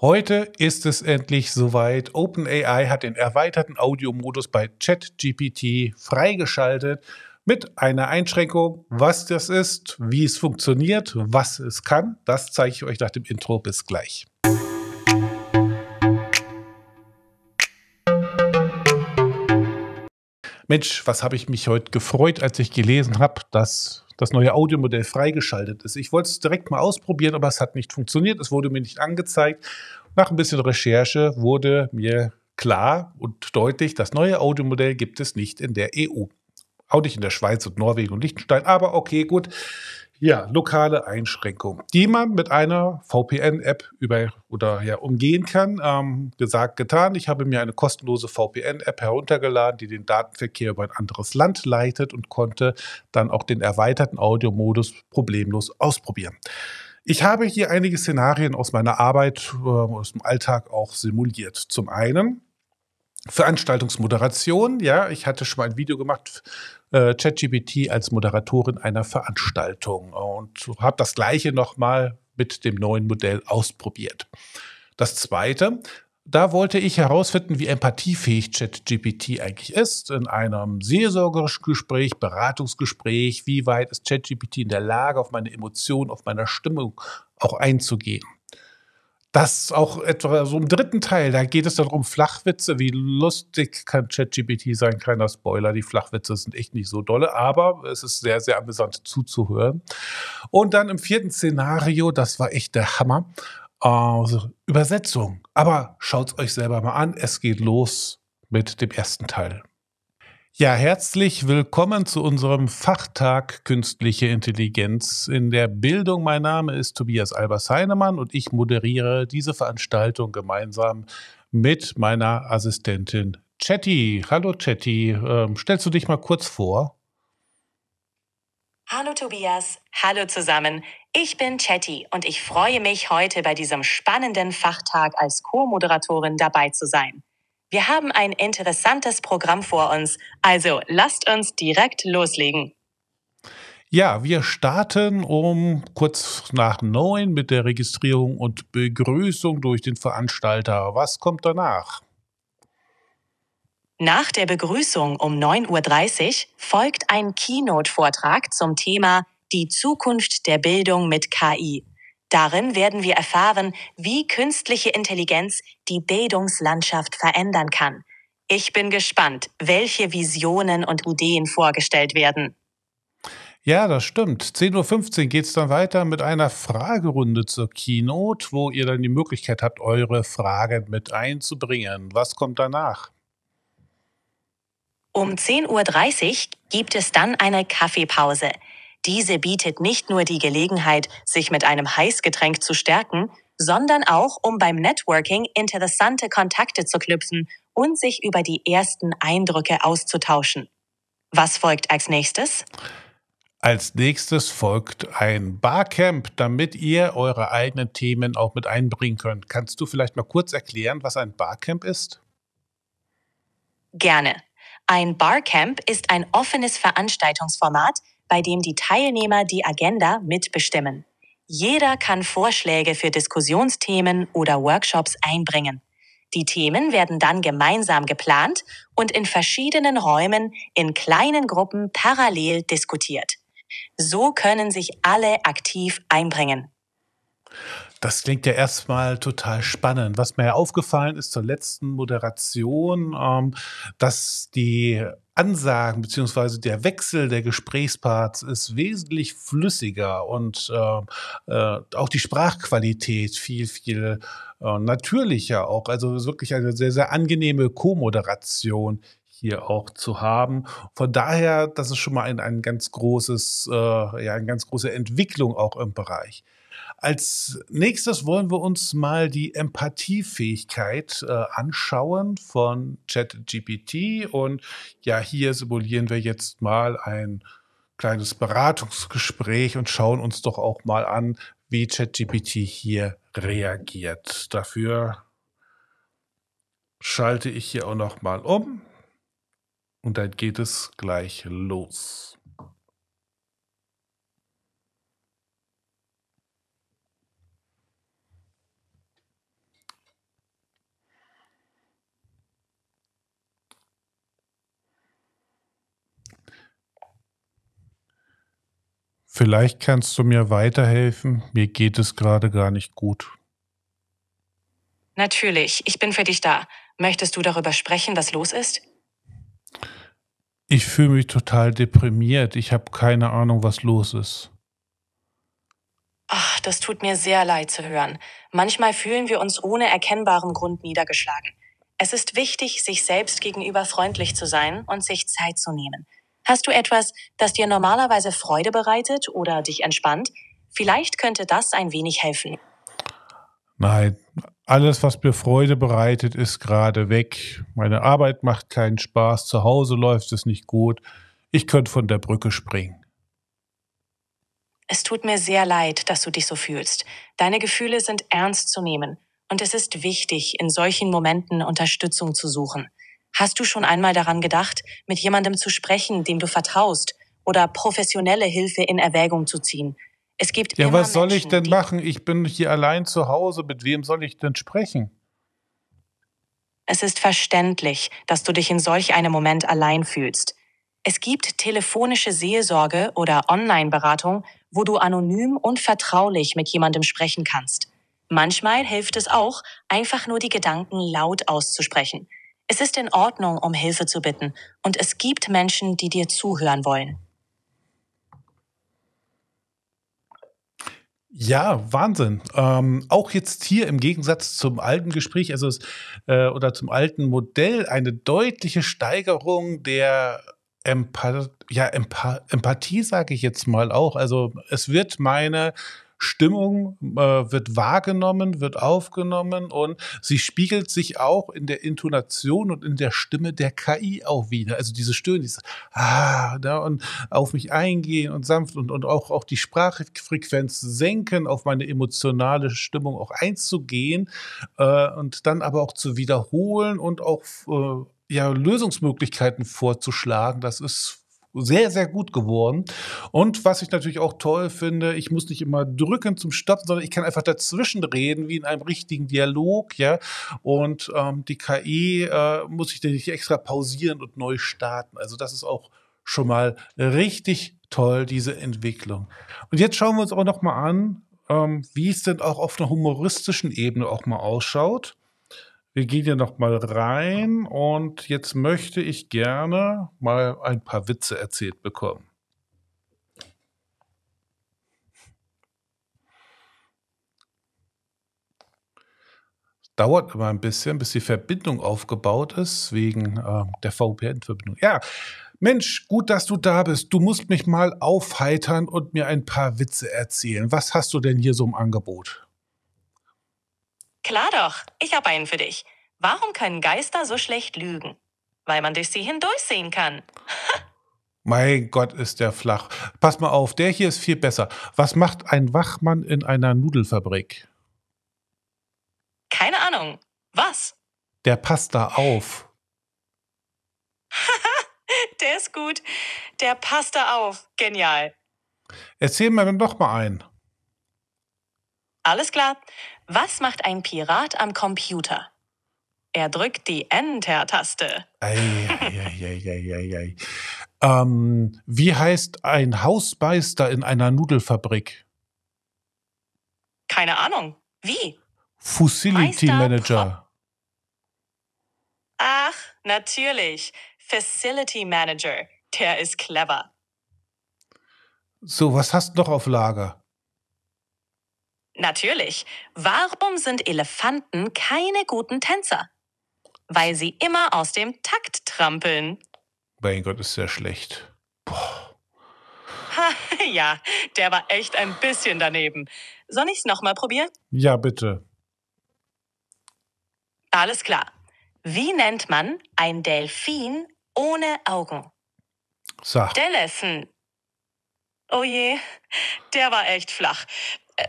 Heute ist es endlich soweit. OpenAI hat den erweiterten Audiomodus bei ChatGPT freigeschaltet mit einer Einschränkung, was das ist, wie es funktioniert, was es kann. Das zeige ich euch nach dem Intro. Bis gleich. Mensch, was habe ich mich heute gefreut, als ich gelesen habe, dass das neue Audiomodell freigeschaltet ist. Ich wollte es direkt mal ausprobieren, aber es hat nicht funktioniert. Es wurde mir nicht angezeigt. Nach ein bisschen Recherche wurde mir klar und deutlich, das neue Audiomodell gibt es nicht in der EU. Auch nicht in der Schweiz und Norwegen und Liechtenstein. Aber okay, gut. Ja, lokale Einschränkungen, die man mit einer VPN-App über oder ja umgehen kann. Ähm, gesagt, getan. Ich habe mir eine kostenlose VPN-App heruntergeladen, die den Datenverkehr über ein anderes Land leitet und konnte dann auch den erweiterten Audiomodus problemlos ausprobieren. Ich habe hier einige Szenarien aus meiner Arbeit, äh, aus dem Alltag auch simuliert. Zum einen Veranstaltungsmoderation, ja, ich hatte schon mal ein Video gemacht, äh, ChatGPT als Moderatorin einer Veranstaltung und habe das gleiche nochmal mit dem neuen Modell ausprobiert. Das zweite, da wollte ich herausfinden, wie empathiefähig ChatGPT eigentlich ist. In einem seelsorgerischen Gespräch, Beratungsgespräch, wie weit ist ChatGPT in der Lage, auf meine Emotionen, auf meine Stimmung auch einzugehen das auch etwa so im dritten Teil, da geht es dann um Flachwitze, wie lustig kann ChatGPT sein, kleiner Spoiler, die Flachwitze sind echt nicht so dolle, aber es ist sehr, sehr amüsant zuzuhören. Und dann im vierten Szenario, das war echt der Hammer, also Übersetzung. Aber schaut es euch selber mal an, es geht los mit dem ersten Teil. Ja, herzlich willkommen zu unserem Fachtag Künstliche Intelligenz in der Bildung. Mein Name ist Tobias Albers Heinemann und ich moderiere diese Veranstaltung gemeinsam mit meiner Assistentin Chetty. Hallo Chetty, ähm, stellst du dich mal kurz vor? Hallo Tobias, hallo zusammen. Ich bin Chetty und ich freue mich, heute bei diesem spannenden Fachtag als Co-Moderatorin dabei zu sein. Wir haben ein interessantes Programm vor uns, also lasst uns direkt loslegen. Ja, wir starten um kurz nach neun mit der Registrierung und Begrüßung durch den Veranstalter. Was kommt danach? Nach der Begrüßung um 9.30 Uhr folgt ein Keynote-Vortrag zum Thema Die Zukunft der Bildung mit KI. Darin werden wir erfahren, wie künstliche Intelligenz die Bildungslandschaft verändern kann. Ich bin gespannt, welche Visionen und Ideen vorgestellt werden. Ja, das stimmt. 10.15 Uhr geht es dann weiter mit einer Fragerunde zur Keynote, wo ihr dann die Möglichkeit habt, eure Fragen mit einzubringen. Was kommt danach? Um 10.30 Uhr gibt es dann eine Kaffeepause. Diese bietet nicht nur die Gelegenheit, sich mit einem Heißgetränk zu stärken, sondern auch, um beim Networking interessante Kontakte zu knüpfen und sich über die ersten Eindrücke auszutauschen. Was folgt als nächstes? Als nächstes folgt ein Barcamp, damit ihr eure eigenen Themen auch mit einbringen könnt. Kannst du vielleicht mal kurz erklären, was ein Barcamp ist? Gerne. Ein Barcamp ist ein offenes Veranstaltungsformat, bei dem die Teilnehmer die Agenda mitbestimmen. Jeder kann Vorschläge für Diskussionsthemen oder Workshops einbringen. Die Themen werden dann gemeinsam geplant und in verschiedenen Räumen in kleinen Gruppen parallel diskutiert. So können sich alle aktiv einbringen. Das klingt ja erstmal total spannend. Was mir ja aufgefallen ist zur letzten Moderation, ähm, dass die Ansagen beziehungsweise der Wechsel der Gesprächsparts ist wesentlich flüssiger und äh, äh, auch die Sprachqualität viel, viel äh, natürlicher auch. Also wirklich eine sehr, sehr angenehme Co-Moderation hier auch zu haben. Von daher, das ist schon mal ein, ein ganz großes, äh, ja, eine ganz große Entwicklung auch im Bereich. Als nächstes wollen wir uns mal die Empathiefähigkeit äh, anschauen von ChatGPT. Und ja, hier simulieren wir jetzt mal ein kleines Beratungsgespräch und schauen uns doch auch mal an, wie ChatGPT hier reagiert. Dafür schalte ich hier auch noch mal um und dann geht es gleich los. Vielleicht kannst du mir weiterhelfen. Mir geht es gerade gar nicht gut. Natürlich, ich bin für dich da. Möchtest du darüber sprechen, was los ist? Ich fühle mich total deprimiert. Ich habe keine Ahnung, was los ist. Ach, das tut mir sehr leid zu hören. Manchmal fühlen wir uns ohne erkennbaren Grund niedergeschlagen. Es ist wichtig, sich selbst gegenüber freundlich zu sein und sich Zeit zu nehmen. Hast du etwas, das dir normalerweise Freude bereitet oder dich entspannt? Vielleicht könnte das ein wenig helfen. Nein, alles, was mir Freude bereitet, ist gerade weg. Meine Arbeit macht keinen Spaß, zu Hause läuft es nicht gut. Ich könnte von der Brücke springen. Es tut mir sehr leid, dass du dich so fühlst. Deine Gefühle sind ernst zu nehmen und es ist wichtig, in solchen Momenten Unterstützung zu suchen. Hast du schon einmal daran gedacht, mit jemandem zu sprechen, dem du vertraust, oder professionelle Hilfe in Erwägung zu ziehen? Es gibt ja, was soll Menschen, ich denn machen? Ich bin hier allein zu Hause. Mit wem soll ich denn sprechen? Es ist verständlich, dass du dich in solch einem Moment allein fühlst. Es gibt telefonische Seelsorge oder Online-Beratung, wo du anonym und vertraulich mit jemandem sprechen kannst. Manchmal hilft es auch, einfach nur die Gedanken laut auszusprechen. Es ist in Ordnung, um Hilfe zu bitten, und es gibt Menschen, die dir zuhören wollen. Ja, Wahnsinn. Ähm, auch jetzt hier im Gegensatz zum alten Gespräch, also es, äh, oder zum alten Modell, eine deutliche Steigerung der Empath ja, Empath Empathie, sage ich jetzt mal auch. Also es wird meine Stimmung äh, wird wahrgenommen, wird aufgenommen und sie spiegelt sich auch in der Intonation und in der Stimme der KI auch wieder. Also diese Stöhnen, diese ah, da und auf mich eingehen und sanft und, und auch, auch die Sprachfrequenz senken, auf meine emotionale Stimmung auch einzugehen äh, und dann aber auch zu wiederholen und auch äh, ja, Lösungsmöglichkeiten vorzuschlagen. Das ist sehr, sehr gut geworden. Und was ich natürlich auch toll finde, ich muss nicht immer drücken zum Stoppen, sondern ich kann einfach dazwischen reden, wie in einem richtigen Dialog, ja. Und ähm, die KI äh, muss ich nicht extra pausieren und neu starten. Also das ist auch schon mal richtig toll, diese Entwicklung. Und jetzt schauen wir uns auch nochmal an, ähm, wie es denn auch auf einer humoristischen Ebene auch mal ausschaut. Wir gehen ja noch mal rein und jetzt möchte ich gerne mal ein paar Witze erzählt bekommen. dauert immer ein bisschen, bis die Verbindung aufgebaut ist, wegen äh, der VPN-Verbindung. Ja, Mensch, gut, dass du da bist. Du musst mich mal aufheitern und mir ein paar Witze erzählen. Was hast du denn hier so im Angebot? Klar doch, ich habe einen für dich. Warum können Geister so schlecht lügen? Weil man durch sie hindurchsehen kann. mein Gott, ist der flach. Pass mal auf, der hier ist viel besser. Was macht ein Wachmann in einer Nudelfabrik? Keine Ahnung. Was? Der passt da auf. der ist gut. Der passt da auf. Genial. Erzähl mir dann doch mal einen. Alles klar. Was macht ein Pirat am Computer? Er drückt die Enter-Taste. ähm, wie heißt ein Hausmeister in einer Nudelfabrik? Keine Ahnung. Wie? Facility Meister Manager. Pro Ach, natürlich. Facility Manager. Der ist clever. So, was hast du noch auf Lager? Natürlich. Warum sind Elefanten keine guten Tänzer? Weil sie immer aus dem Takt trampeln. Mein Gott, ist sehr schlecht. Boah. Ha, ja, der war echt ein bisschen daneben. Soll ich's nochmal probieren? Ja, bitte. Alles klar. Wie nennt man ein Delfin ohne Augen? Sag. Delefin. Oh je, der war echt flach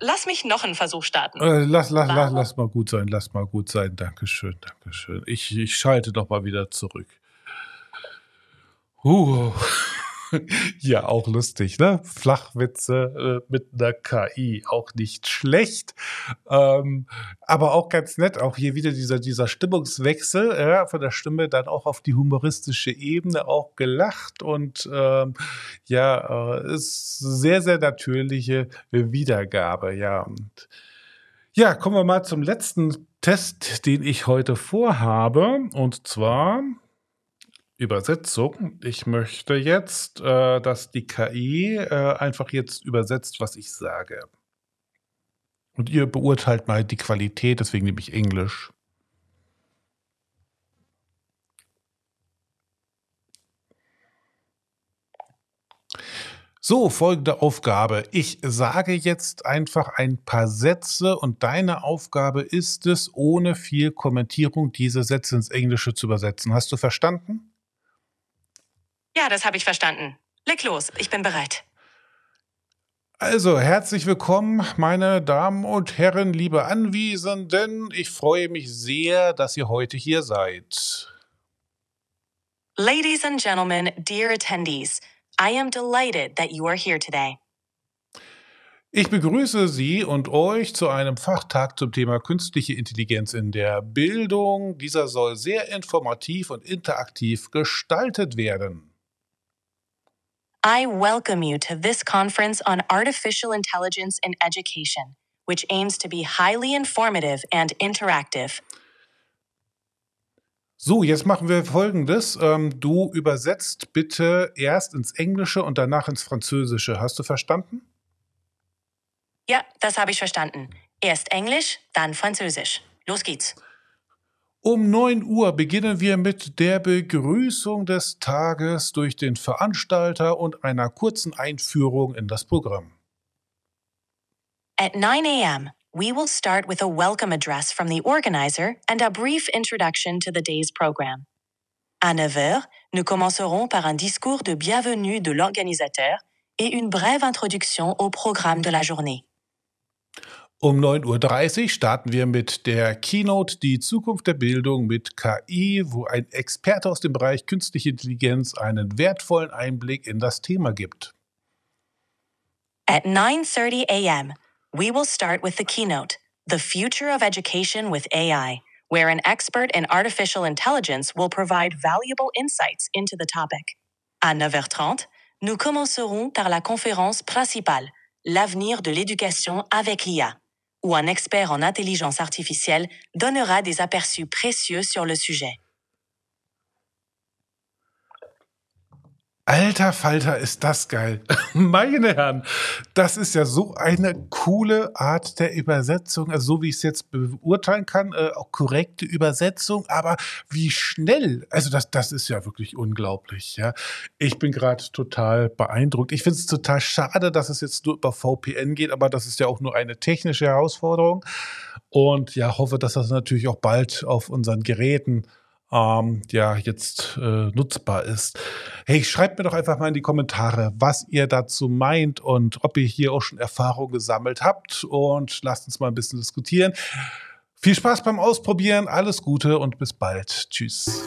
lass mich noch einen Versuch starten. Äh, lass, lass, lass, lass mal gut sein, lass mal gut sein. Dankeschön, Dankeschön. Ich, ich schalte doch mal wieder zurück. Uh. ja, auch lustig, ne? Flachwitze äh, mit einer KI, auch nicht schlecht. Ähm, aber auch ganz nett, auch hier wieder dieser, dieser Stimmungswechsel äh, von der Stimme dann auch auf die humoristische Ebene auch gelacht und ähm, ja, äh, ist sehr, sehr natürliche Wiedergabe, ja. Und ja, kommen wir mal zum letzten Test, den ich heute vorhabe. Und zwar Übersetzung. Ich möchte jetzt, äh, dass die KI äh, einfach jetzt übersetzt, was ich sage. Und ihr beurteilt mal die Qualität, deswegen nehme ich Englisch. So, folgende Aufgabe. Ich sage jetzt einfach ein paar Sätze und deine Aufgabe ist es, ohne viel Kommentierung diese Sätze ins Englische zu übersetzen. Hast du verstanden? Ja, das habe ich verstanden. Leg los, ich bin bereit. Also, herzlich willkommen, meine Damen und Herren, liebe Anwesenden. Ich freue mich sehr, dass ihr heute hier seid. Ladies and gentlemen, dear attendees, I am delighted that you are here today. Ich begrüße Sie und euch zu einem Fachtag zum Thema künstliche Intelligenz in der Bildung. Dieser soll sehr informativ und interaktiv gestaltet werden. I welcome you to this conference on artificial intelligence in education, which aims to be highly informative and interactive. So, jetzt machen wir folgendes. Ähm, du übersetzt bitte erst ins Englische und danach ins Französische. Hast du verstanden? Ja, das habe ich verstanden. Erst Englisch, dann Französisch. Los geht's. Um 9 Uhr beginnen wir mit der Begrüßung des Tages durch den Veranstalter und einer kurzen Einführung in das Programm. At 9 a.m., we will start with a welcome address from the organizer and a brief introduction to the day's program. À 9 heures, nous commencerons par un discours de bienvenue de l'organisateur et une brève introduction au programme de la journée. Um 9.30 Uhr starten wir mit der Keynote Die Zukunft der Bildung mit KI, wo ein Experte aus dem Bereich künstliche Intelligenz einen wertvollen Einblick in das Thema gibt. At 9:30 a.m., we will start with the keynote The Future of Education with AI, where an expert in artificial intelligence will provide valuable insights into the topic. À 9h30, nous commencerons par la conférence principale L'avenir de l'éducation avec l'IA. Ou un expert en intelligence artificielle donnera des aperçus précieux sur le sujet. Alter Falter, ist das geil. Meine Herren, das ist ja so eine coole Art der Übersetzung, also so wie ich es jetzt beurteilen kann, äh, auch korrekte Übersetzung, aber wie schnell, also das, das ist ja wirklich unglaublich. Ja. Ich bin gerade total beeindruckt. Ich finde es total schade, dass es jetzt nur über VPN geht, aber das ist ja auch nur eine technische Herausforderung und ja, hoffe, dass das natürlich auch bald auf unseren Geräten ähm, ja jetzt äh, nutzbar ist. Hey, schreibt mir doch einfach mal in die Kommentare, was ihr dazu meint und ob ihr hier auch schon Erfahrung gesammelt habt und lasst uns mal ein bisschen diskutieren. Viel Spaß beim Ausprobieren, alles Gute und bis bald. Tschüss.